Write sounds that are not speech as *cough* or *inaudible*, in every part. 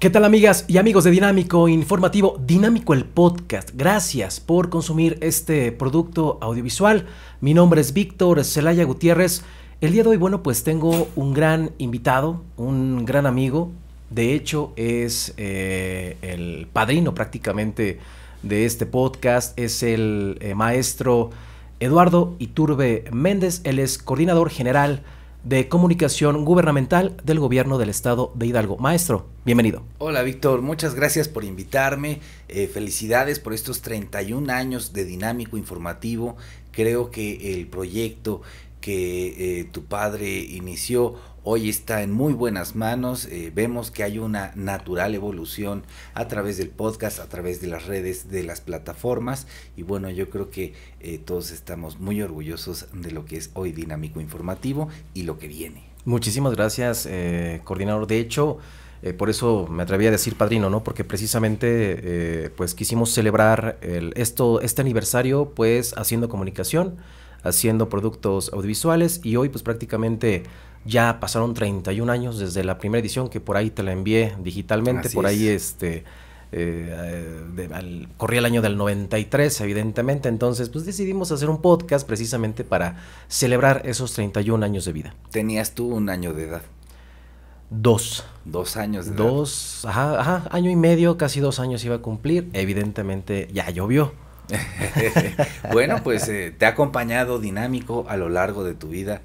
¿Qué tal amigas y amigos de Dinámico Informativo? Dinámico el podcast. Gracias por consumir este producto audiovisual. Mi nombre es Víctor Celaya Gutiérrez. El día de hoy, bueno, pues tengo un gran invitado, un gran amigo. De hecho, es eh, el padrino prácticamente de este podcast. Es el eh, maestro Eduardo Iturbe Méndez. Él es coordinador general de Comunicación Gubernamental del Gobierno del Estado de Hidalgo. Maestro, bienvenido. Hola Víctor, muchas gracias por invitarme. Eh, felicidades por estos 31 años de dinámico informativo. Creo que el proyecto que eh, tu padre inició hoy está en muy buenas manos. Eh, vemos que hay una natural evolución a través del podcast, a través de las redes, de las plataformas. Y bueno, yo creo que eh, todos estamos muy orgullosos de lo que es hoy Dinámico Informativo y lo que viene. Muchísimas gracias, eh, coordinador. De hecho, por eso me atreví a decir padrino, ¿no? Porque precisamente pues quisimos celebrar esto, este aniversario pues haciendo comunicación, haciendo productos audiovisuales y hoy pues prácticamente ya pasaron 31 años desde la primera edición que por ahí te la envié digitalmente, por ahí este... Eh, corría el año del 93, evidentemente, entonces pues decidimos hacer un podcast precisamente para celebrar esos 31 años de vida. ¿Tenías tú un año de edad? Dos. Dos años de dos, Ajá, ajá, año y medio, casi dos años iba a cumplir, evidentemente ya llovió. *laughs* bueno, pues eh, te ha acompañado dinámico a lo largo de tu vida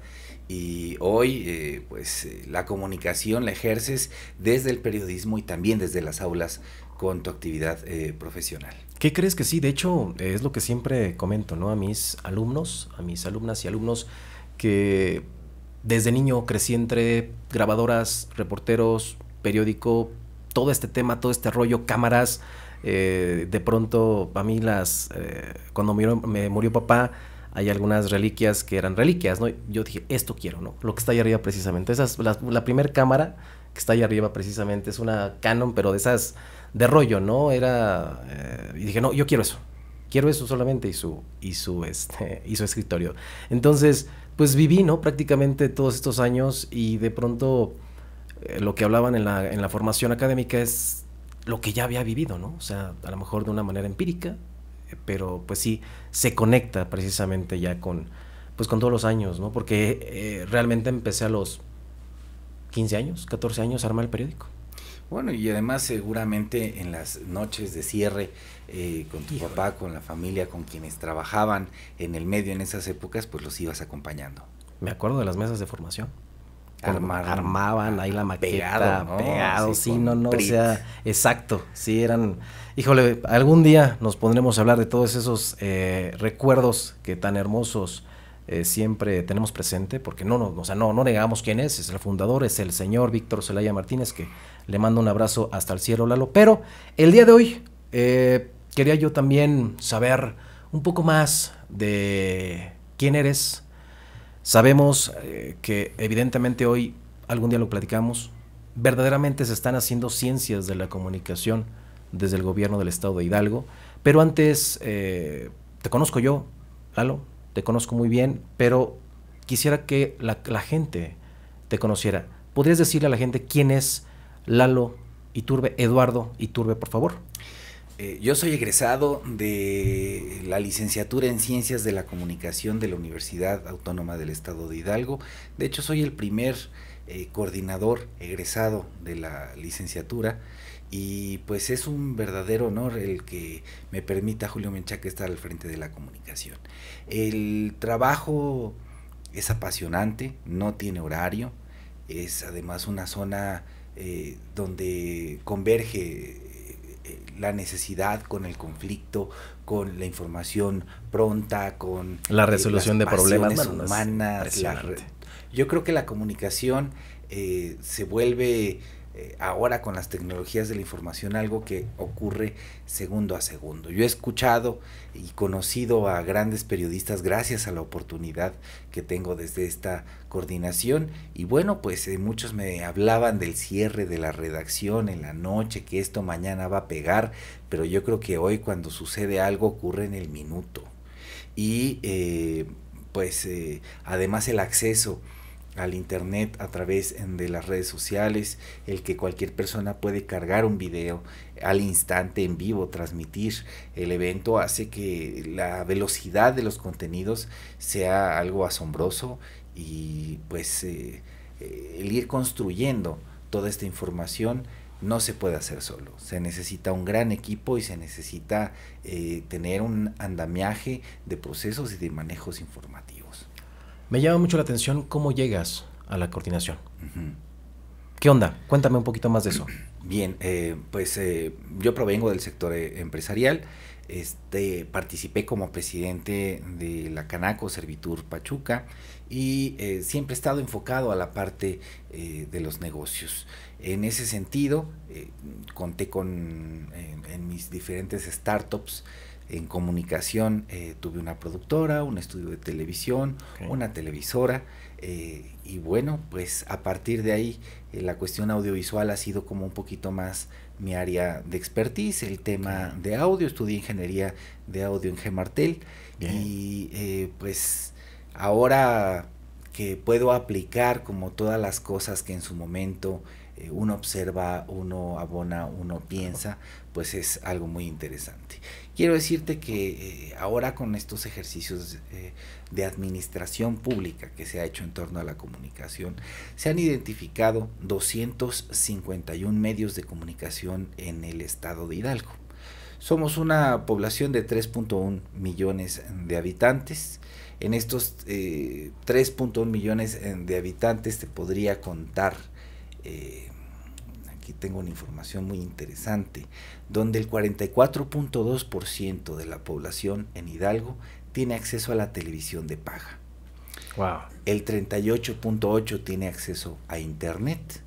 y hoy eh, pues eh, la comunicación la ejerces desde el periodismo y también desde las aulas con tu actividad eh, profesional. ¿Qué crees que sí? De hecho, es lo que siempre comento, ¿no? A mis alumnos, a mis alumnas y alumnos que desde niño crecí entre grabadoras, reporteros, periódico, todo este tema, todo este rollo, cámaras. de pronto, a mí las... cuando me murió papá, hay algunas reliquias que eran reliquias, ¿no? Yo dije, esto quiero, ¿no? Lo que está ahí arriba precisamente. Esa la, primera cámara que está ahí arriba precisamente, es una Canon, pero de esas de rollo, ¿no? Era... Eh, y dije, no, yo quiero eso. Quiero eso solamente y su, y su, este, y su escritorio. Entonces, pues viví, ¿no? Prácticamente todos estos años y de pronto eh, lo que hablaban en la, en la formación académica es lo que ya había vivido, ¿no? O sea, a lo mejor de una manera empírica, pero pues sí, se conecta precisamente ya con, pues con todos los años, ¿no? Porque eh, realmente empecé a los 15 años, 14 años armar el periódico. Bueno, y además seguramente en las noches de cierre eh, con tu papá, con la familia, con quienes trabajaban en el medio en esas épocas, pues los ibas acompañando. Me acuerdo de las mesas de formación armaban ahí la maqueta, pegado, ¿no? sí, no, no, sea, exacto, sí eran, híjole, algún día nos pondremos a hablar de todos esos eh, recuerdos que tan hermosos eh, siempre tenemos presente, porque no, no, o sea, no, no negamos quién es, es el fundador, es el señor Víctor Celaya Martínez, que le mando un abrazo hasta el cielo, Lalo, pero el día de hoy eh, quería yo también saber un poco más de quién eres, Sabemos eh, que evidentemente hoy, algún día lo platicamos, verdaderamente se están haciendo ciencias de la comunicación desde el gobierno del estado de Hidalgo, pero antes, eh, te conozco yo, Lalo, te conozco muy bien, pero quisiera que la, la gente te conociera. ¿Podrías decirle a la gente quién es Lalo Iturbe, Eduardo Iturbe, por favor? Eh, yo soy egresado de la licenciatura en Ciencias de la Comunicación de la Universidad Autónoma del Estado de Hidalgo. De hecho, soy el primer eh, coordinador egresado de la licenciatura. Y pues es un verdadero honor el que me permita Julio Menchaca estar al frente de la comunicación. El trabajo es apasionante, no tiene horario, es además una zona eh, donde converge la necesidad, con el conflicto, con la información pronta, con eh, la resolución de problemas humanas. yo creo que la comunicación eh, se vuelve eh, ahora con las tecnologías de la información algo que ocurre segundo a segundo. Yo he escuchado y conocido a grandes periodistas gracias a la oportunidad que tengo desde esta coordinación y bueno, pues eh, muchos me hablaban del cierre de la redacción en la noche, que esto mañana va a pegar, pero yo creo que hoy cuando sucede algo ocurre en el minuto. Y eh, pues además el acceso al internet a través de las redes sociales, el que cualquier persona puede cargar un video al instante en vivo, transmitir el evento, hace que la velocidad de los contenidos sea algo asombroso y pues eh, eh, el ir construyendo toda esta información no se puede hacer solo. Se necesita un gran equipo y se necesita eh, tener un andamiaje de procesos y de manejos informativos. Me llama mucho la atención cómo llegas a la coordinación. ¿Qué onda? Cuéntame un poquito más de eso. *clears throat* Bien, eh, pues eh, yo provengo del sector eh, empresarial. Este, participé como presidente de la Canaco Servitur Pachuca y siempre he estado enfocado a la parte de los negocios. En ese sentido, conté con en mis diferentes startups en comunicación eh, tuve una productora, un estudio de televisión, una televisora eh, y bueno, pues a partir de ahí eh, la cuestión audiovisual ha sido como un poquito más mi área de expertise, el tema de audio, estudié ingeniería de audio en Gemartel y pues ahora que puedo aplicar como todas las cosas que en su momento eh, uno observa, uno abona, uno piensa, pues es algo muy interesante. Quiero decirte que eh, ahora con estos ejercicios eh, de administración pública que se ha hecho en torno a la comunicación, se han identificado 251 medios de comunicación en el estado de Hidalgo. Somos una población de 3.1 millones de habitantes. En estos 3.1 millones de habitantes te podría contar aquí tengo una información muy interesante, donde el 44.2% de la población en Hidalgo tiene acceso a la televisión de paja. El 38.8 tiene acceso a internet.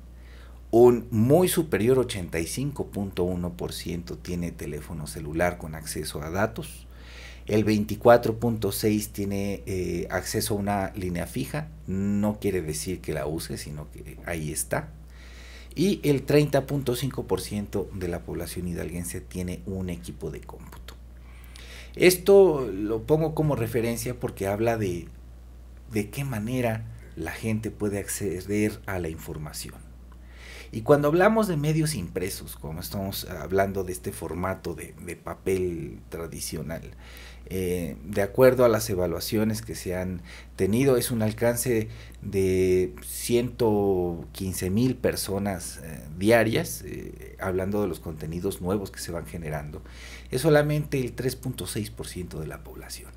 Un muy superior 85.1% tiene teléfono celular con acceso a datos. El 24.6 tiene eh, acceso a una línea fija. No quiere decir que la use, sino que ahí está y el 30.5% de la población hidalguense tiene un equipo de cómputo. Esto lo pongo como referencia porque habla de de qué manera la gente puede acceder a la información. Y cuando hablamos de medios impresos, como estamos hablando de este formato de, papel tradicional, eh, de acuerdo a las evaluaciones que se han tenido, es un alcance de 115 mil personas eh, diarias, eh, hablando de los contenidos nuevos que se van generando. Es solamente el 3.6% de la población.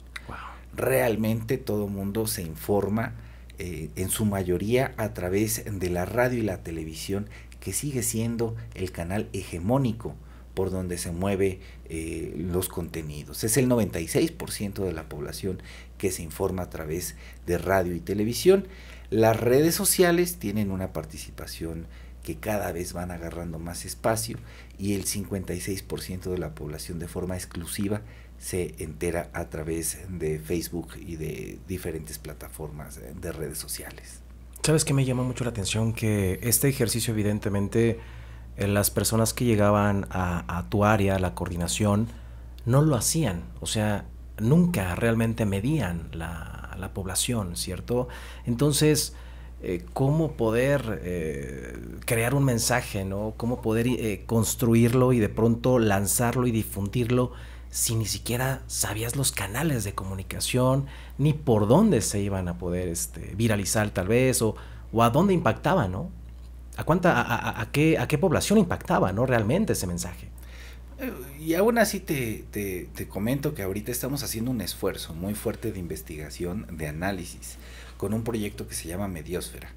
Realmente todo mundo se informa. en su mayoría a través de la radio y la televisión que sigue siendo el canal hegemónico por donde se mueven eh, los contenidos. Es el 96% de la población que se informa a través de radio y televisión. Las redes sociales tienen una participación que cada vez van agarrando más espacio y el 56% de la población de forma exclusiva se entera a través de Facebook y de diferentes plataformas de redes sociales. ¿Sabes qué me llama mucho la atención? Que este ejercicio evidentemente eh, las personas que llegaban a, tu área, la coordinación, no lo hacían, o sea, nunca realmente medían la, población, ¿cierto? Entonces, eh, ¿cómo poder eh, crear un mensaje, ¿Cómo poder construirlo y de pronto lanzarlo y difundirlo? si ni siquiera sabías los canales de comunicación, ni por dónde se iban a poder este, viralizar tal vez, o, a dónde impactaba, ¿no? ¿A, cuánta, a, a, qué, a qué población impactaba, ¿no? Realmente ese mensaje. Eh, y aún así te, te, comento que ahorita estamos haciendo un esfuerzo muy fuerte de investigación, de análisis, con un proyecto que se llama Mediosfera.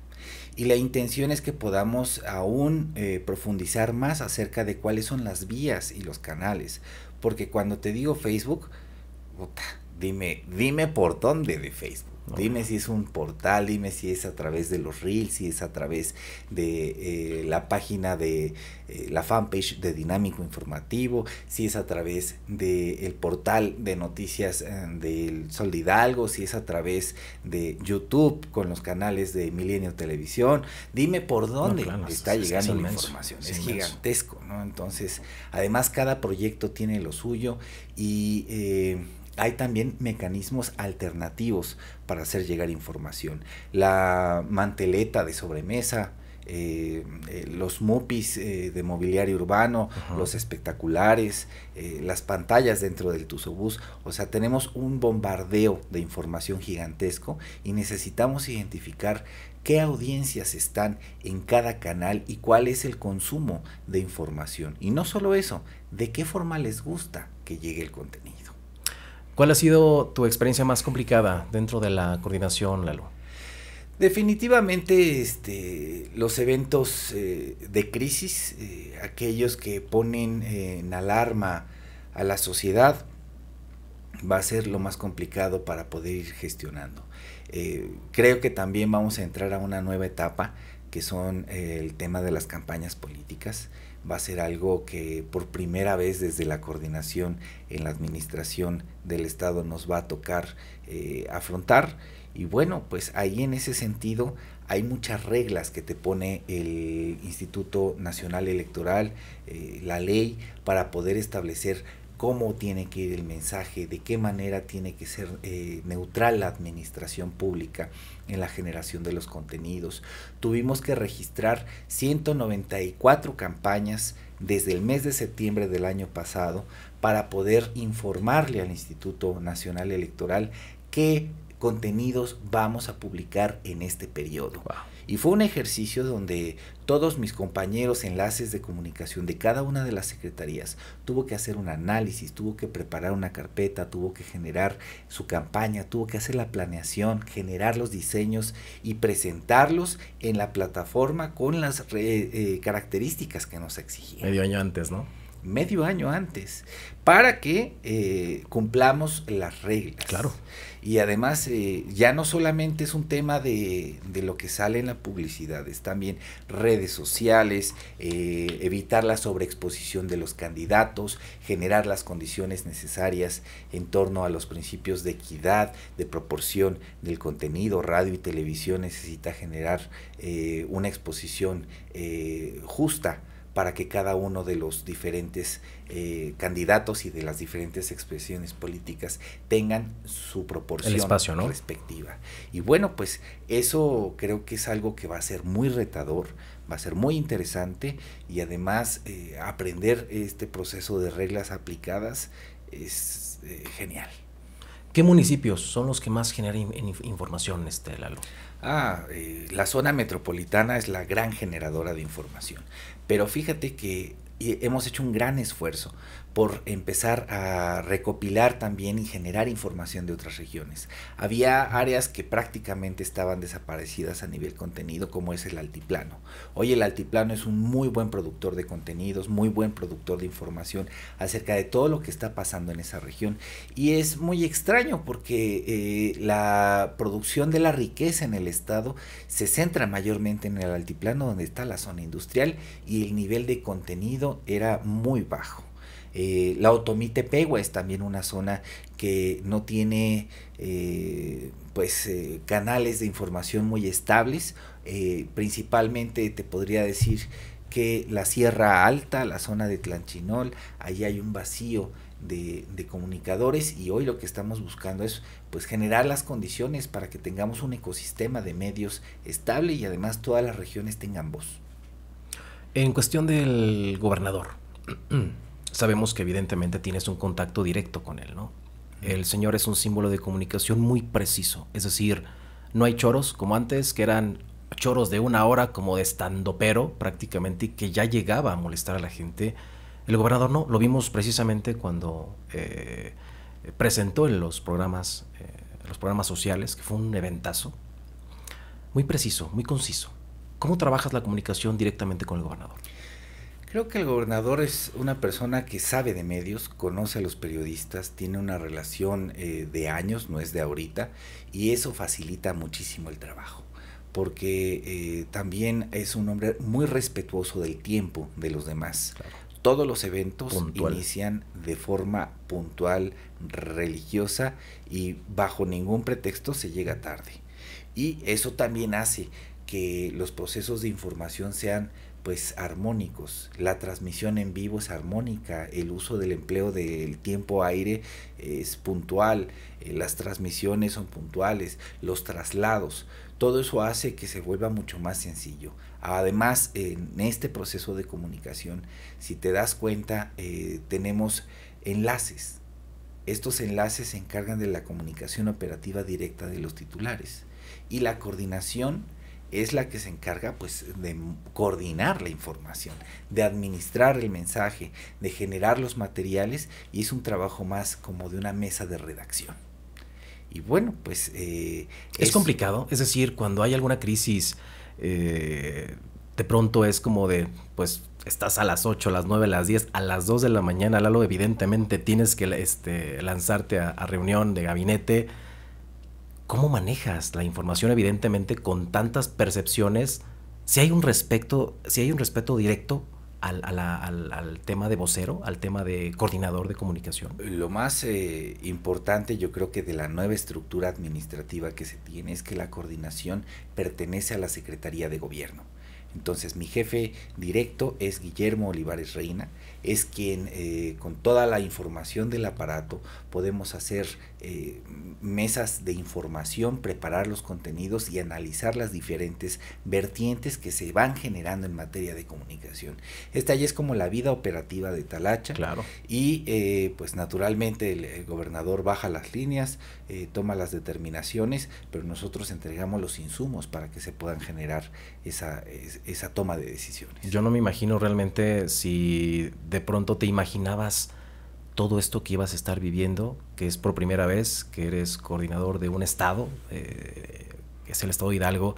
Y la intención es que podamos aún eh, profundizar más acerca de cuáles son las vías y los canales porque cuando te digo Facebook, dime, dime por dónde de Facebook. Dime si es un portal, dime si es a través de los reels, si es a través de eh, la página de eh, la fanpage de Dinámico Informativo, si es a través del el portal de noticias eh, del Sol Hidalgo, si es a través de YouTube con los canales de Milenio Televisión. Dime por dónde está llegando la información. Es, es gigantesco, ¿no? Entonces, además cada proyecto tiene lo suyo y hay también mecanismos alternativos para hacer llegar información. La manteleta de sobremesa, eh, eh, los mupis eh, de mobiliario urbano, los espectaculares, las pantallas dentro del Tusobús. O sea, tenemos un bombardeo de información gigantesco y necesitamos identificar qué audiencias están en cada canal y cuál es el consumo de información. Y no solo eso, de qué forma les gusta que llegue el contenido. ¿Cuál ha sido tu experiencia más complicada dentro de la coordinación, Lalo? Definitivamente este, los eventos eh, de crisis, eh, aquellos que ponen en alarma a la sociedad, va a ser lo más complicado para poder ir gestionando. Eh, creo que también vamos a entrar a una nueva etapa, que son el tema de las campañas políticas va a ser algo que por primera vez desde la coordinación en la administración del Estado nos va a tocar eh, afrontar. Y bueno, pues ahí en ese sentido hay muchas reglas que te pone el Instituto Nacional Electoral, eh, la ley, para poder establecer cómo tiene que ir el mensaje, de qué manera tiene que ser eh, neutral la administración pública en la generación de los contenidos. Tuvimos que registrar 194 campañas desde el mes de septiembre del año pasado para poder informarle al Instituto Nacional Electoral que contenidos vamos a publicar en este periodo. Y fue un ejercicio donde todos mis compañeros enlaces de comunicación de cada una de las secretarías tuvo que hacer un análisis, tuvo que preparar una carpeta, tuvo que generar su campaña, tuvo que hacer la planeación, generar los diseños y presentarlos en la plataforma con las eh, eh, características que nos exigían. Medio año antes, ¿no? Medio año antes, para que eh, cumplamos las reglas. Claro. Y además eh, ya no solamente es un tema de, lo que sale en la publicidad, es también redes sociales, eh, evitar la sobreexposición de los candidatos, generar las condiciones necesarias en torno a los principios de equidad, de proporción del contenido. Radio y televisión necesita generar eh, una exposición justa para que cada uno de los diferentes eh, candidatos y de las diferentes expresiones políticas tengan su proporción respectiva. Y bueno, pues eso creo que es algo que va a ser muy retador, va a ser muy interesante y además eh, aprender este proceso de reglas aplicadas es eh, genial. ¿Qué municipios son los que más generan información, este, Lalo? Ah, la zona metropolitana es la gran generadora de información. Pero fíjate que eh, hemos hecho un gran esfuerzo por empezar a recopilar también y generar información de otras regiones. Había áreas que prácticamente estaban desaparecidas a nivel contenido, como es el altiplano. Hoy el altiplano es un muy buen productor de contenidos, muy buen productor de información acerca de todo lo que está pasando en esa región. Y es muy extraño porque eh, la producción de la riqueza en el estado se centra mayormente en el altiplano, donde está la zona industrial y el nivel de contenido era muy bajo. Eh, la Otomitepegua es también una zona que no tiene eh, pues eh, canales de información muy estables. principalmente te podría decir que la Sierra Alta, la zona de Tlanchinol, ahí hay un vacío de, comunicadores y hoy lo que estamos buscando es pues generar las condiciones para que tengamos un ecosistema de medios estable y además todas las regiones tengan voz. En cuestión del gobernador, *clears throat* sabemos que evidentemente tienes un contacto directo con él, ¿no? El Señor es un símbolo de comunicación muy preciso, es decir, no hay choros como antes, que eran choros de una hora como de estando pero prácticamente que ya llegaba a molestar a la gente. El gobernador no, lo vimos precisamente cuando eh, presentó en los programas, eh, los programas sociales, que fue un eventazo, muy preciso, muy conciso. ¿Cómo trabajas la comunicación directamente con el gobernador? Creo que el gobernador es una persona que sabe de medios, conoce a los periodistas, tiene una relación eh, de años, no es de ahorita, y eso facilita muchísimo el trabajo porque eh, también es un hombre muy respetuoso del tiempo de los demás. Todos los eventos inician de forma puntual, religiosa y bajo ningún pretexto se llega tarde. Y eso también hace que los procesos de información sean pues armónicos. La transmisión en vivo es armónica, el uso del empleo del tiempo aire es puntual, eh, las transmisiones son puntuales, los traslados, todo eso hace que se vuelva mucho más sencillo. Además, en este proceso de comunicación, si te das cuenta, eh, tenemos enlaces. Estos enlaces se encargan de la comunicación operativa directa de los titulares y la coordinación es la que se encarga pues de coordinar la información, de administrar el mensaje, de generar los materiales y es un trabajo más como de una mesa de redacción. Y bueno, pues... Eh, es, complicado, es decir, cuando hay alguna crisis, eh, de pronto es como de, pues estás a las 8, a las 9, a las 10, a las 2 de la mañana, Lalo, evidentemente tienes que este, lanzarte a reunión de gabinete ¿cómo manejas la información evidentemente con tantas percepciones? Si hay un respeto, si hay un respeto directo al, tema de vocero, al tema de coordinador de comunicación. Lo más eh, importante yo creo que de la nueva estructura administrativa que se tiene es que la coordinación pertenece a la Secretaría de Gobierno. Entonces mi jefe directo es Guillermo Olivares Reina, es quien eh, con toda la información del aparato podemos hacer eh, mesas de información, preparar los contenidos y analizar las diferentes vertientes que se van generando en materia de comunicación. Esta ya es como la vida operativa de Talacha. Claro. Y eh, pues naturalmente el, gobernador baja las líneas, toma las determinaciones, pero nosotros entregamos los insumos para que se puedan generar esa, esa toma de decisiones. Yo no me imagino realmente si de pronto te imaginabas todo esto que ibas a estar viviendo, que es por primera vez que eres coordinador de un estado, eh, que es el estado de Hidalgo,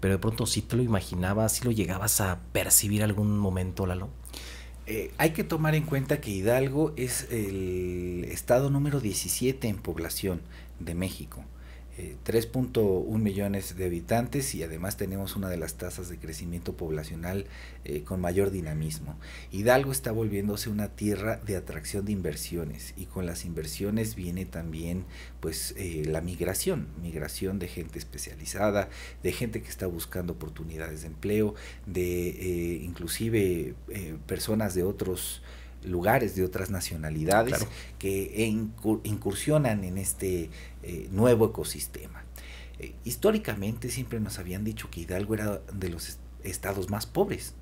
pero de pronto sí te lo imaginabas, sí lo llegabas a percibir algún momento, Lalo. Eh, hay que tomar en cuenta que Hidalgo es el estado número 17 en población de México. 3.1 eh, millones de habitantes y además tenemos una de las tasas de crecimiento poblacional eh, con mayor dinamismo. Hidalgo está volviéndose una tierra de atracción de inversiones y con las inversiones viene también pues eh, la migración, migración de gente especializada, de gente que está buscando oportunidades de empleo, de inclusive personas de otros lugares, de otras nacionalidades que incursionan en este eh, nuevo ecosistema. Eh, históricamente siempre nos habían dicho que Hidalgo era de los estados más pobres.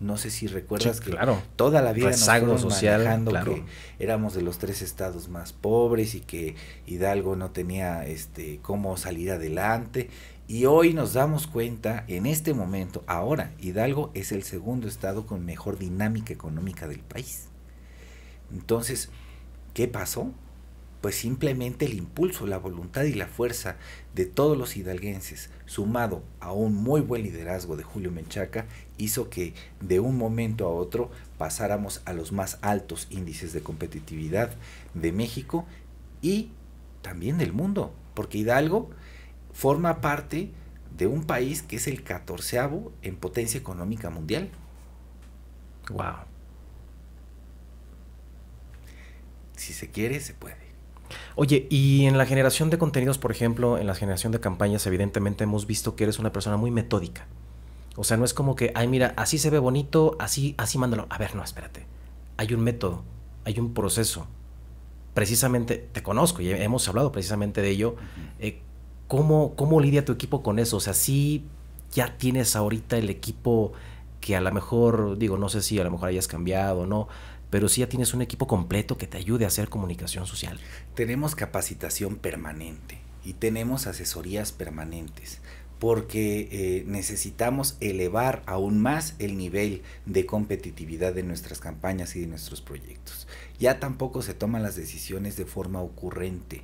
No sé si recuerdas que toda la vida nos social, manejando que éramos de los tres estados más pobres y que Hidalgo no tenía este cómo salir adelante. Y hoy nos damos cuenta, en este momento, ahora, Hidalgo es el segundo estado con mejor dinámica económica del país. Entonces, ¿qué pasó? Pues simplemente el impulso, la voluntad y la fuerza de todos los hidalguenses, sumado a un muy buen liderazgo de Julio Menchaca, hizo que de un momento a otro pasáramos a los más altos índices de competitividad de México y también del mundo, porque Hidalgo forma parte de un país que es el catorceavo en potencia económica mundial. Wow. si se quiere, se puede. Oye, y en la generación de contenidos, por ejemplo, en la generación de campañas, evidentemente hemos visto que eres una persona muy metódica. O sea, no es como que, ay, mira, así se ve bonito, así, así mándalo. A ver, no, espérate. Hay un método, hay un proceso. Precisamente, te conozco y hemos hablado precisamente de ello. Eh, ¿cómo, lidia tu equipo con eso? O sea, si ya tienes ahorita el equipo que a lo mejor, digo, no sé si a lo mejor hayas cambiado o no, pero sí ya tienes un equipo completo que te ayude a hacer comunicación social. Tenemos capacitación permanente y tenemos asesorías permanentes porque eh, necesitamos elevar aún más el nivel de competitividad de nuestras campañas y de nuestros proyectos. Ya tampoco se toman las decisiones de forma ocurrente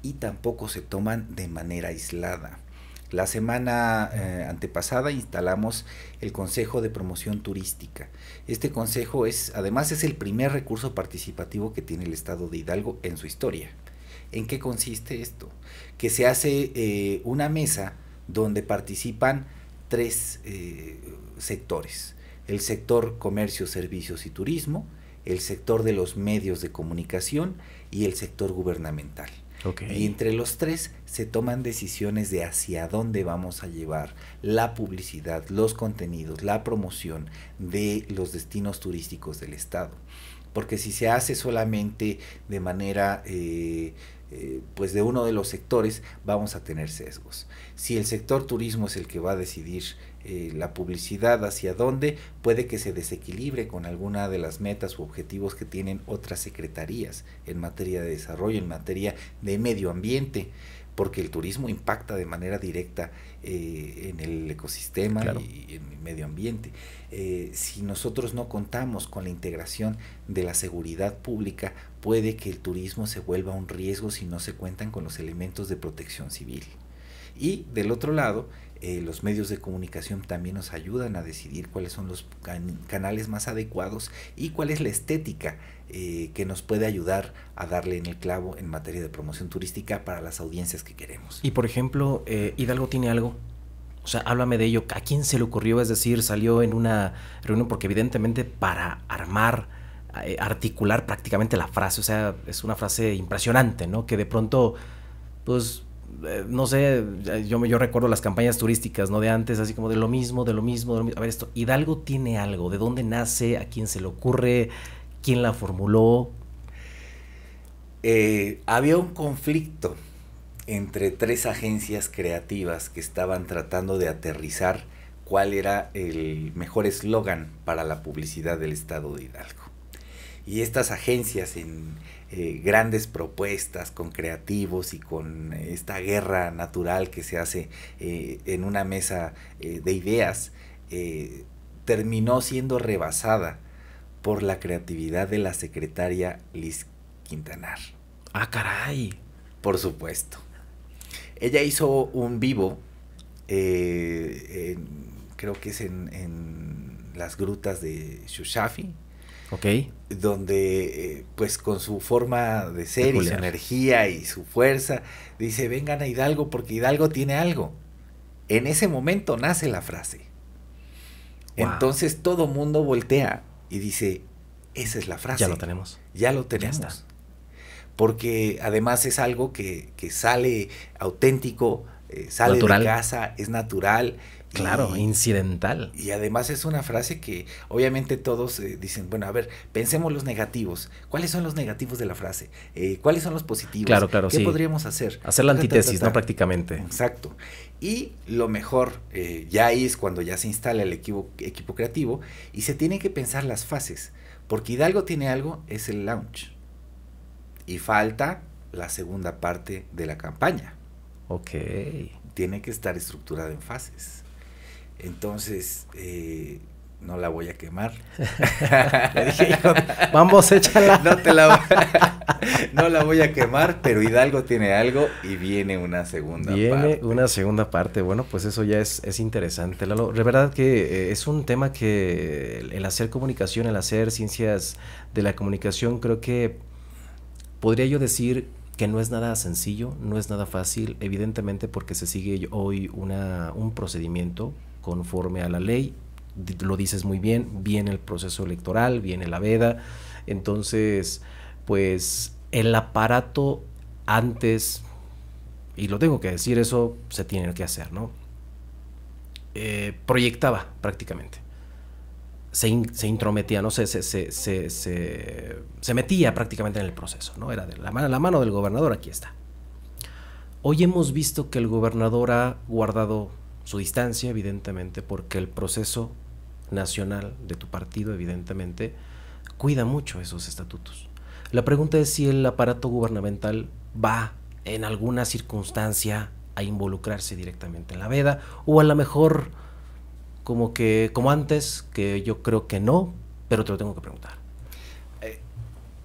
y tampoco se toman de manera aislada. La semana eh, antepasada instalamos el Consejo de Promoción Turística. Este consejo es, además, es el primer recurso participativo que tiene el Estado de Hidalgo en su historia. ¿En qué consiste esto? Que se hace eh, una mesa donde participan tres eh, sectores. El sector comercio, servicios y turismo, el sector de los medios de comunicación y el sector gubernamental. Y entre los tres se toman decisiones de hacia dónde vamos a llevar la publicidad, los contenidos, la promoción de los destinos turísticos del Estado. Porque si se hace solamente de manera... Eh, eh, pues de uno de los sectores vamos a tener sesgos. Si el sector turismo es el que va a decidir eh, la publicidad hacia dónde, puede que se desequilibre con alguna de las metas u objetivos que tienen otras secretarías en materia de desarrollo, en materia de medio ambiente porque el turismo impacta de manera directa eh, en el ecosistema y en el medio ambiente. Eh, si nosotros no contamos con la integración de la seguridad pública, puede que el turismo se vuelva un riesgo si no se cuentan con los elementos de protección civil. Y del otro lado, eh, los medios de comunicación también nos ayudan a decidir cuáles son los canales más adecuados y cuál es la estética eh, que nos puede ayudar a darle en el clavo en materia de promoción turística para las audiencias que queremos. Y por ejemplo, eh, Hidalgo tiene algo. O sea, háblame de ello. ¿A quién se le ocurrió? Es decir, salió en una reunión porque evidentemente para armar articular prácticamente la frase, o sea, es una frase impresionante, ¿no? Que de pronto, pues eh, no sé, yo, yo recuerdo las campañas turísticas, ¿no? De antes, así como de lo mismo, de lo mismo, de lo mismo. A ver, esto, Hidalgo tiene algo, ¿de dónde nace? ¿A quién se le ocurre? ¿Quién la formuló? Eh, había un conflicto entre tres agencias creativas que estaban tratando de aterrizar cuál era el mejor eslogan para la publicidad del estado de Hidalgo. Y estas agencias en, eh, grandes propuestas, con creativos y con eh, esta guerra natural que se hace eh, en una mesa de ideas, terminó siendo rebasada por la creatividad de la secretaria Liz Quintanar. Ah, caray. Por supuesto. Ella hizo un vivo, creo que es en, en las grutas de Shushafi, Ok. Donde, eh, pues con su forma de ser y su energía y su fuerza, dice, vengan a Hidalgo porque Hidalgo tiene algo. En ese momento nace la frase. Entonces todo mundo voltea y dice, esa es la frase. Ya lo tenemos. Ya lo tenemos. Porque además es algo que, sale auténtico, eh, sale de casa, es natural Claro, incidental. Y además es una frase que obviamente todos eh, dicen, bueno, a ver, pensemos los negativos. ¿Cuáles son los negativos de la frase? Eh, ¿Cuáles son los positivos? Claro, claro, ¿Qué podríamos hacer? Hacer la antítesis, ¿no? Prácticamente. Exacto. Y lo mejor eh, ya es cuando ya se instala el equipo, equipo creativo y se tienen que pensar las fases. Porque Hidalgo tiene algo, es el launch. Y falta la segunda parte de la campaña. Ok. Tiene que estar estructurada en fases. Entonces, eh, no la voy a quemar. *laughs* Le dije, vamos, échala. No, te *laughs* la, voy a quemar, pero Hidalgo tiene algo y viene una segunda parte. Viene una segunda parte. Bueno, pues eso ya es, interesante, la verdad que eh, es un tema que el, hacer comunicación, el hacer ciencias de la comunicación, creo que podría yo decir que no es nada sencillo, no es nada fácil, evidentemente porque se sigue hoy una, un procedimiento, conforme a la ley. Lo dices muy bien, viene el proceso electoral, viene la veda. Entonces, pues el aparato antes, y lo tengo que decir, eso se tiene que hacer, ¿no? Eh, proyectaba prácticamente. Se, intrometía, ¿no? sé, se, metía prácticamente en el proceso, ¿no? Era de la, la mano del gobernador, aquí está. Hoy hemos visto que el gobernador ha guardado su distancia, evidentemente, porque el proceso nacional de tu partido, evidentemente, cuida mucho esos estatutos. La pregunta es si el aparato gubernamental va en alguna circunstancia a involucrarse directamente en la veda o a lo mejor como que como antes que yo creo que no, pero te lo tengo que preguntar. Eh,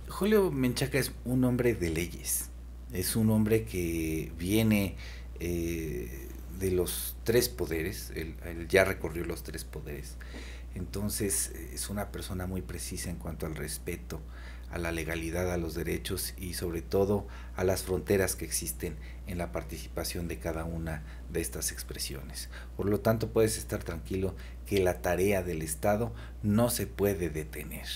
Julio Menchaca es un hombre de leyes. Es un hombre que viene eh, de los tres poderes, él, ya recorrió los tres poderes, entonces es una persona muy precisa en cuanto al respeto, a la legalidad, a los derechos y sobre todo a las fronteras que existen en la participación de cada una de estas expresiones. Por lo tanto, puedes estar tranquilo que la tarea del Estado no se puede detener.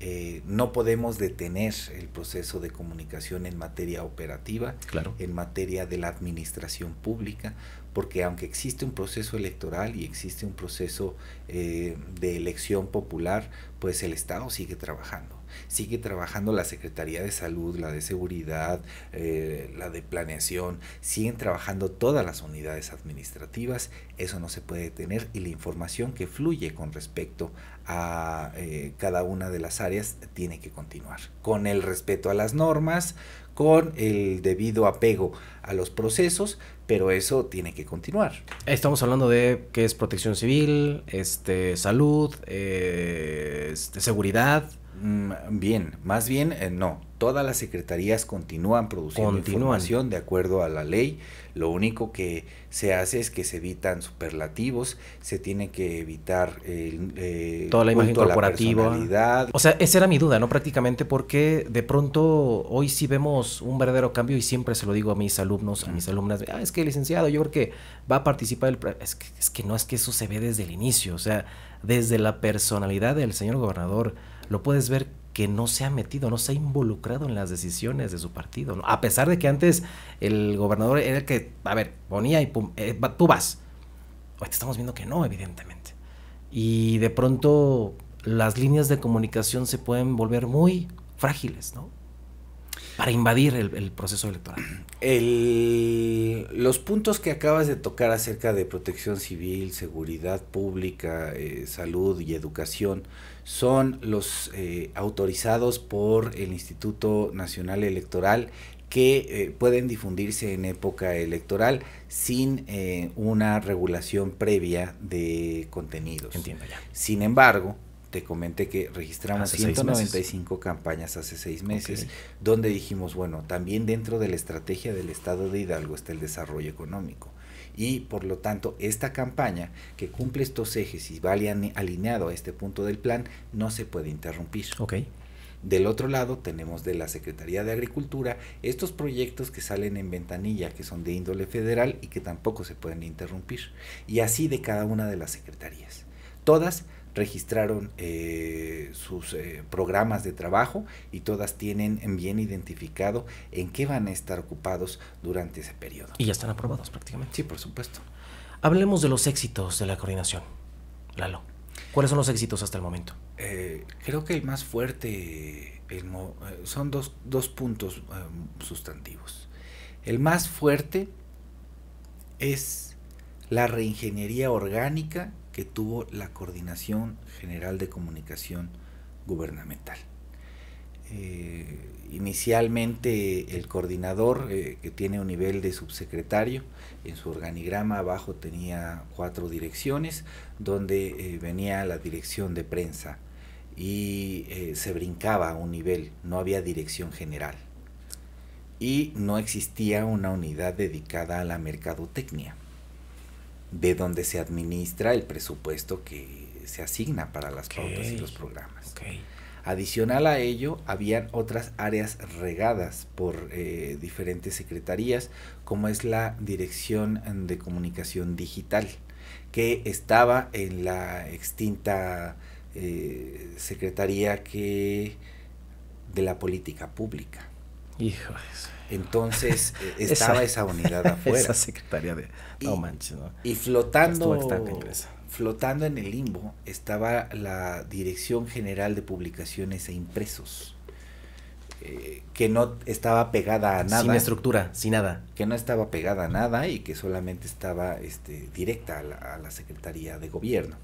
Eh, no podemos detener el proceso de comunicación en materia operativa, claro. en materia de la administración pública, porque aunque existe un proceso electoral y existe un proceso eh, de elección popular, pues el Estado sigue trabajando. Sigue trabajando la Secretaría de Salud, la de Seguridad, eh, la de Planeación, siguen trabajando todas las unidades administrativas, eso no se puede detener y la información que fluye con respecto a eh, cada una de las áreas tiene que continuar. Con el respeto a las normas, con el debido apego a los procesos, pero eso tiene que continuar. Estamos hablando de qué es protección civil, este, salud, eh, este, seguridad, Mm, bien, más bien eh, no. Todas las secretarías continúan produciendo información de acuerdo a la ley. Lo único que se hace es que se evitan superlativos, se tiene que evitar eh, toda la imagen corporativa. o sea, esa era mi duda, ¿no? Prácticamente porque de pronto hoy sí vemos un verdadero cambio y siempre se lo digo a mis alumnos, a mis alumnas, ah, es que licenciado, yo creo que va a participar el... es que no, es que eso se ve desde el inicio, o sea, desde la personalidad del señor gobernador lo puedes ver que no se ha metido, no se ha involucrado en las decisiones de su partido. A pesar de que antes el gobernador era el que, a ver, ponía y pum, eh, tú vas. Hoy te estamos viendo que no, evidentemente. Y de pronto las líneas de comunicación se pueden volver muy frágiles, ¿no? para invadir el, proceso electoral. El, los puntos que acabas de tocar acerca de protección civil, seguridad pública, eh, salud y educación son los eh, autorizados por el Instituto Nacional Electoral que eh, pueden difundirse en época electoral sin una regulación previa de contenidos. Entiendo ya. Sin embargo, te comenté que registramos 195 campañas hace seis meses, donde dijimos, bueno, también dentro de la estrategia del Estado de Hidalgo está el desarrollo económico. Y por lo tanto, esta campaña que cumple estos ejes y va alineado a este punto del plan, no se puede interrumpir. Okay. Del otro lado tenemos de la Secretaría de Agricultura estos proyectos que salen en ventanilla, que son de índole federal y que tampoco se pueden interrumpir. Y así de cada una de las secretarías. Todas registraron eh, sus eh, programas de trabajo y todas tienen bien identificado en qué van a estar ocupados durante ese periodo. Y ya están aprobados prácticamente. Sí, por supuesto. Hablemos de los éxitos de la coordinación, Lalo. ¿Cuáles son los éxitos hasta el momento? Eh, creo que el más fuerte son dos puntos sustantivos. El más fuerte es la reingeniería orgánica que tuvo la Coordinación General de Comunicación Gubernamental. Eh, inicialmente el coordinador, eh, que tiene un nivel de subsecretario, en su organigrama abajo tenía cuatro direcciones, donde eh, venía la dirección de prensa y se brincaba un nivel, no había dirección general. Y no existía una unidad dedicada a la mercadotecnia de donde se administra el presupuesto que se asigna para las pautas y los programas. Adicional a ello, habían otras áreas regadas por eh, diferentes secretarías, como es la Dirección de Comunicación Digital, que estaba en la extinta eh, Secretaría que de la Política Pública. Híjoles. Entonces *laughs* eh, estaba esa, unidad *laughs* afuera. Esa secretaria de... No y, Y flotando... Flotando en el limbo estaba la Dirección General de Publicaciones e Impresos, eh, que no estaba pegada a nada. Sin estructura, sin nada. Que no estaba pegada a nada y que solamente estaba este, directa a la Secretaría de Gobierno.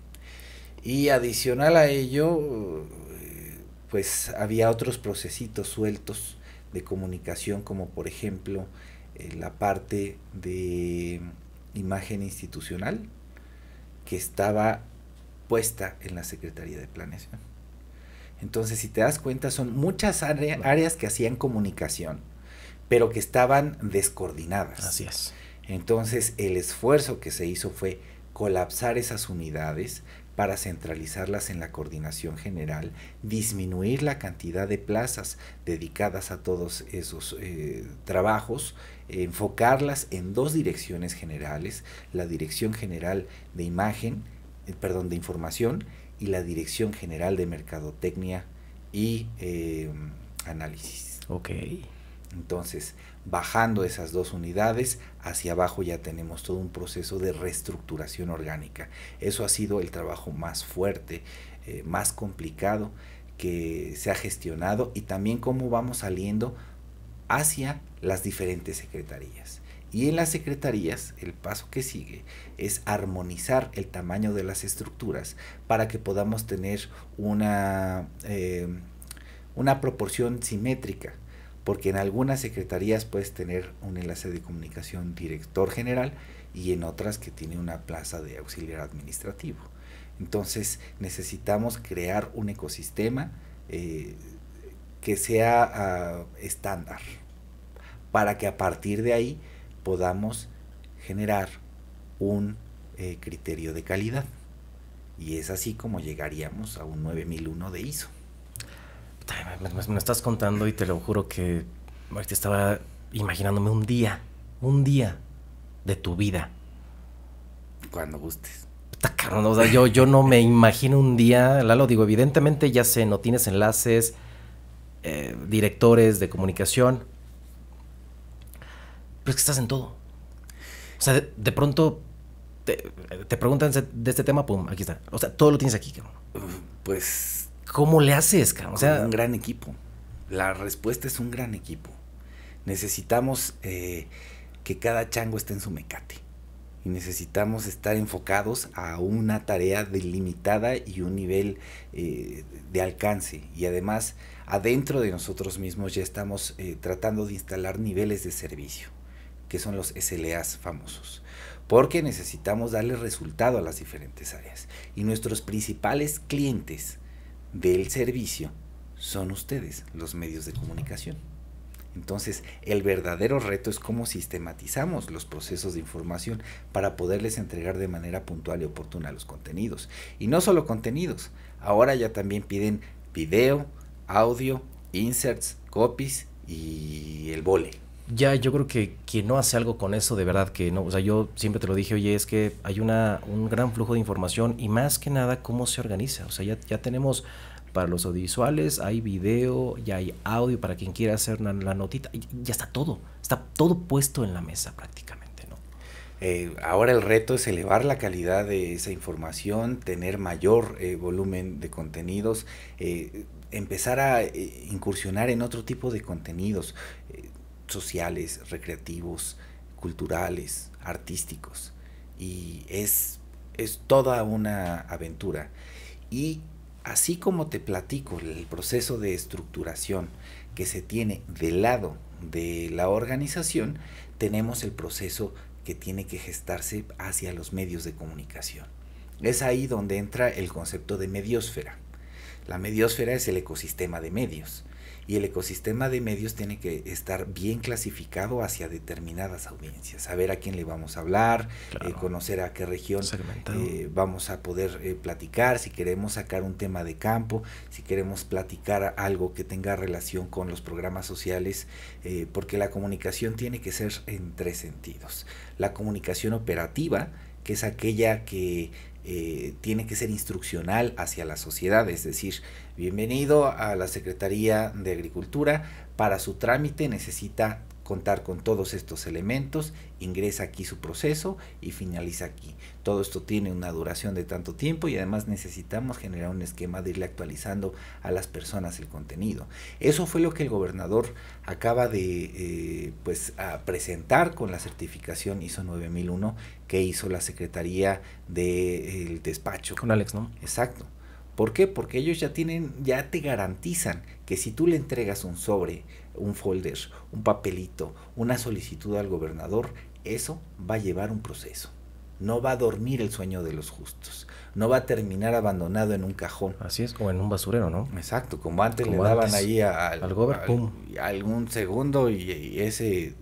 Y adicional a ello, eh, pues había otros procesitos sueltos de comunicación, como por ejemplo eh, la parte de imagen institucional, que estaba puesta en la Secretaría de Planeación. Entonces, si te das cuenta, son muchas áreas que hacían comunicación, pero que estaban descoordinadas. Así es. Entonces, el esfuerzo que se hizo fue colapsar esas unidades, para centralizarlas en la coordinación general, disminuir la cantidad de plazas dedicadas a todos esos eh, trabajos, enfocarlas en dos direcciones generales, la dirección general de imagen, eh, perdón, de información y la dirección general de mercadotecnia y eh, análisis. Ok. Entonces, bajando esas dos unidades, hacia abajo ya tenemos todo un proceso de reestructuración orgánica. Eso ha sido el trabajo más fuerte, eh, más complicado que se ha gestionado y también cómo vamos saliendo hacia las diferentes secretarías. Y en las secretarías, el paso que sigue es armonizar el tamaño de las estructuras para que podamos tener una, eh, una proporción simétrica porque en algunas secretarías puedes tener un enlace de comunicación director general y en otras que tiene una plaza de auxiliar administrativo. Entonces necesitamos crear un ecosistema eh, que sea ah, estándar para que a partir de ahí podamos generar un eh, criterio de calidad. Y es así como llegaríamos a un 9001 de ISO me, estás contando y te lo juro que ahorita estaba imaginándome un día, un día de tu vida. Cuando gustes. yo, yo no me imagino un día, Lalo, digo, evidentemente ya sé, no tienes enlaces, eh, directores de comunicación, pero es que estás en todo. O sea, de, pronto te, te, preguntan de este tema, pum, aquí está. O sea, todo lo tienes aquí, cabrón. Pues ¿Cómo le haces, Carlos? O sea, un gran equipo. La respuesta es un gran equipo. Necesitamos eh, que cada chango esté en su mecate. Y necesitamos estar enfocados a una tarea delimitada y un nivel eh, de alcance. Y además, adentro de nosotros mismos ya estamos eh, tratando de instalar niveles de servicio, que son los SLAs famosos porque necesitamos darle resultado a las diferentes áreas. Y nuestros principales clientes del servicio son ustedes, los medios de comunicación. Entonces, el verdadero reto es cómo sistematizamos los procesos de información para poderles entregar de manera puntual y oportuna los contenidos. Y no solo contenidos, ahora ya también piden video, audio, inserts, copies y el vole ya yo creo que quien no hace algo con eso, de verdad que no, o sea, yo siempre te lo dije, oye, es que hay una, un gran flujo de información y más que nada cómo se organiza, o sea, ya, tenemos para los audiovisuales, hay video, ya hay audio para quien quiera hacer la notita, ya está todo, está todo puesto en la mesa prácticamente. ¿no? Eh, ahora el reto es elevar la calidad de esa información, tener mayor eh, volumen de contenidos, eh, empezar a incursionar en otro tipo de contenidos sociales, recreativos, culturales, artísticos. Y es, toda una aventura. Y así como te platico el proceso de estructuración que se tiene del lado de la organización, tenemos el proceso que tiene que gestarse hacia los medios de comunicación. Es ahí donde entra el concepto de mediosfera. La mediosfera es el ecosistema de medios y el ecosistema de medios tiene que estar bien clasificado hacia determinadas audiencias, saber a quién le vamos a hablar, eh, conocer a qué región eh, vamos a poder eh, platicar, si queremos sacar un tema de campo, si queremos platicar algo que tenga relación con los programas sociales, porque la comunicación tiene que ser en tres sentidos. La comunicación operativa, que es aquella que eh, tiene que ser instruccional hacia la sociedad, es decir, bienvenido a la Secretaría de Agricultura, para su trámite necesita contar con todos estos elementos, ingresa aquí su proceso y finaliza aquí. Todo esto tiene una duración de tanto tiempo y además necesitamos generar un esquema de irle actualizando a las personas el contenido. Eso fue lo que el gobernador acaba de eh, pues, presentar con la certificación ISO 9001 que hizo la Secretaría del Despacho. Con Alex, ¿no? Exacto. ¿Por qué? Porque ellos ya tienen, ya te garantizan que si tú le entregas un sobre un folder, un papelito, una solicitud al gobernador, eso va a llevar un proceso. No va a dormir el sueño de los justos. No va a terminar abandonado en un cajón. Así es, como en un basurero, ¿no? Exacto, como antes le daban ahí al, gobernador, algún segundo y, ese,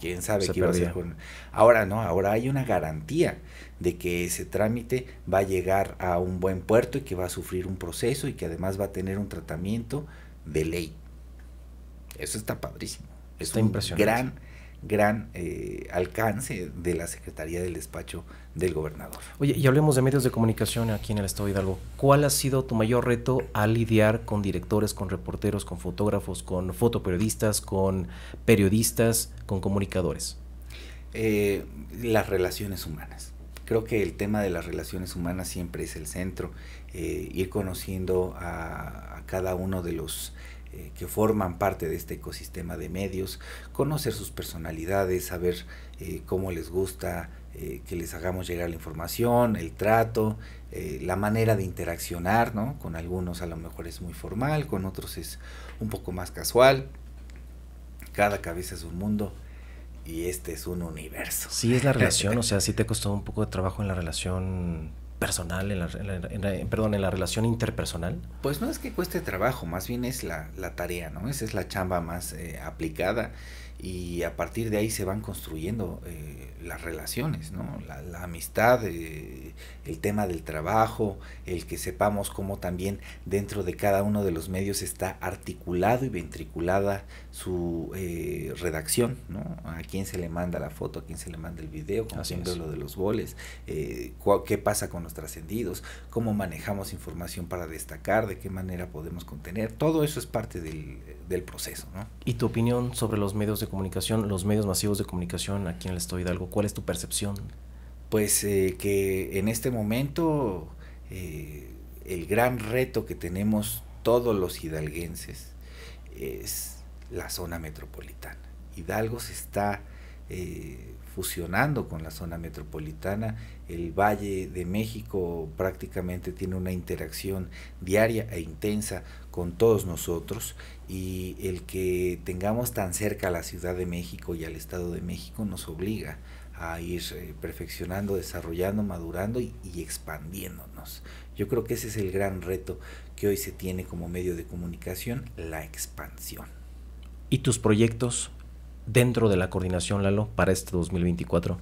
quién sabe qué iba a hacer con... Ahora no, ahora hay una garantía de que ese trámite va a llegar a un buen puerto y que va a sufrir un proceso y que además va a tener un tratamiento de ley. Eso está padrísimo. Es está impresionante. gran, gran eh, alcance de la Secretaría del Despacho del Gobernador. Oye, y hablemos de medios de comunicación aquí en el Estado de Hidalgo. ¿Cuál ha sido tu mayor reto al lidiar con directores, con reporteros, con fotógrafos, con fotoperiodistas, con periodistas, con comunicadores? Eh, las relaciones humanas. Creo que el tema de las relaciones humanas siempre es el centro. Eh, ir conociendo a cada uno de los eh, que forman parte de este ecosistema de medios, conocer sus personalidades, saber eh, cómo les gusta eh, que les hagamos llegar la información, el trato, la manera de interaccionar, ¿no? Con algunos a lo mejor es muy formal, con otros es un poco más casual. Cada cabeza es un mundo y este es un universo. Sí, es la *laughs* relación, o sea, sí te costó un poco de trabajo en la relación personal, perdón, en la relación interpersonal? Pues no es que cueste trabajo, más bien es la, tarea, ¿no? Esa es la chamba más eh, aplicada y a partir de ahí se van construyendo eh, las relaciones, ¿no? La, amistad, eh, el tema del trabajo, el que sepamos cómo también dentro de cada uno de los medios está articulado y ventriculada su eh, redacción, ¿no? A quién se le manda la foto, a quién se le manda el video, como lo de los goles, eh, qué pasa con los trascendidos, cómo manejamos información para destacar, de qué manera podemos contener, todo eso es parte del, proceso, ¿no? ¿Y tu opinión sobre los medios de comunicación, los medios masivos de comunicación aquí en el Estado Hidalgo? ¿Cuál es tu percepción? Pues eh, que en este momento el gran reto que tenemos todos los hidalguenses es la zona metropolitana. Hidalgo se está eh, fusionando con la zona metropolitana. El Valle de México prácticamente tiene una interacción diaria e intensa con todos nosotros y el que tengamos tan cerca a la Ciudad de México y al Estado de México nos obliga a ir eh, perfeccionando, desarrollando, madurando y expandiéndonos. Yo creo que ese es el gran reto que hoy se tiene como medio de comunicación, la expansión y tus proyectos dentro de la coordinación, Lalo, para este 2024?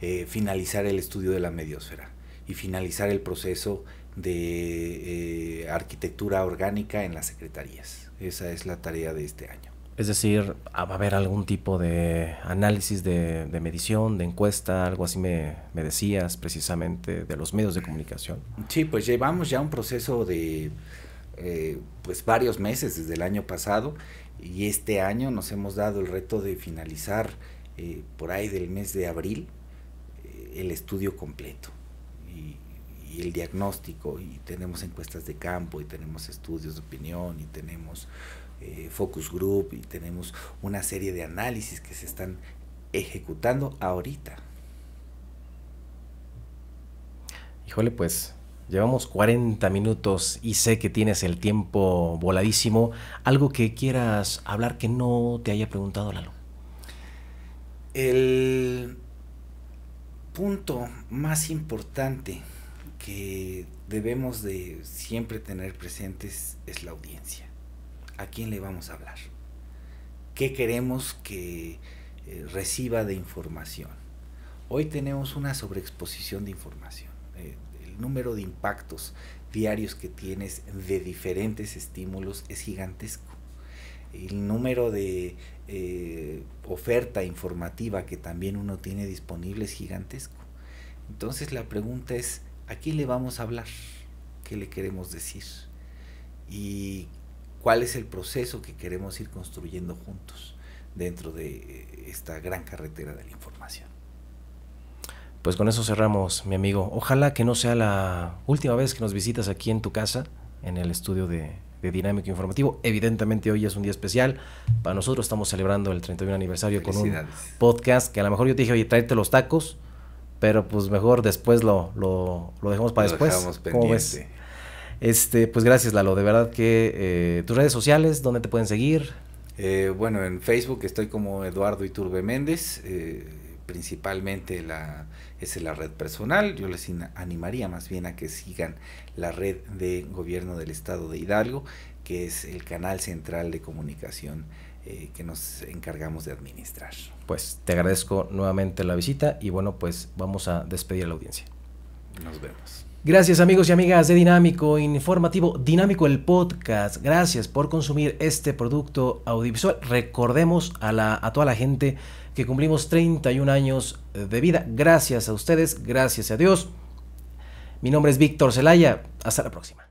Eh, finalizar el estudio de la mediosfera y finalizar el proceso de eh, arquitectura orgánica en las secretarías. Esa es la tarea de este año. Es decir, va a haber algún tipo de análisis de, medición, de encuesta, algo así me, decías precisamente de los medios de comunicación. Sí, pues llevamos ya un proceso de eh, pues varios meses desde el año pasado y este año nos hemos dado el reto de finalizar eh, por ahí del mes de abril eh, el estudio completo y, el diagnóstico y tenemos encuestas de campo y tenemos estudios de opinión y tenemos eh, focus group y tenemos una serie de análisis que se están ejecutando ahorita. Híjole, pues Llevamos 40 minutos y sé que tienes el tiempo voladísimo. ¿Algo que quieras hablar que no te haya preguntado, Lalo? El punto más importante que debemos de siempre tener presentes es la audiencia. ¿A quién le vamos a hablar? ¿Qué queremos que eh, reciba de información? Hoy tenemos una sobreexposición de información. Eh, el número de impactos diarios que tienes de diferentes estímulos es gigantesco. El número de eh, oferta informativa que también uno tiene disponible es gigantesco. Entonces la pregunta es, ¿a quién le vamos a hablar? ¿Qué le queremos decir? ¿Y cuál es el proceso que queremos ir construyendo juntos dentro de eh, esta gran carretera de la información? pues con eso cerramos, mi amigo. Ojalá que no sea la última vez que nos visitas aquí en tu casa, en el estudio de, Dinámico Informativo. Evidentemente hoy es un día especial. Para nosotros estamos celebrando el 31 aniversario con un podcast que a lo mejor yo te dije, oye, tráete los tacos, pero pues mejor después lo, lo, dejamos para después. Dejamos ves? Este, pues gracias, Lalo. De verdad que eh, tus redes sociales, ¿dónde te pueden seguir? Eh, bueno, en Facebook estoy como Eduardo Iturbe Méndez. Eh, principalmente la es la red personal. Yo les animaría más bien a que sigan la red de gobierno del estado de Hidalgo, que es el canal central de comunicación eh, que nos encargamos de administrar. Pues te agradezco nuevamente la visita y bueno, pues vamos a despedir a la audiencia. Nos vemos. Gracias amigos y amigas de Dinámico Informativo, Dinámico el podcast. Gracias por consumir este producto audiovisual. Recordemos a, la, a toda la gente que cumplimos 31 años eh, de vida. Gracias a ustedes, gracias a Dios. Mi nombre es Víctor Zelaya. Hasta la próxima.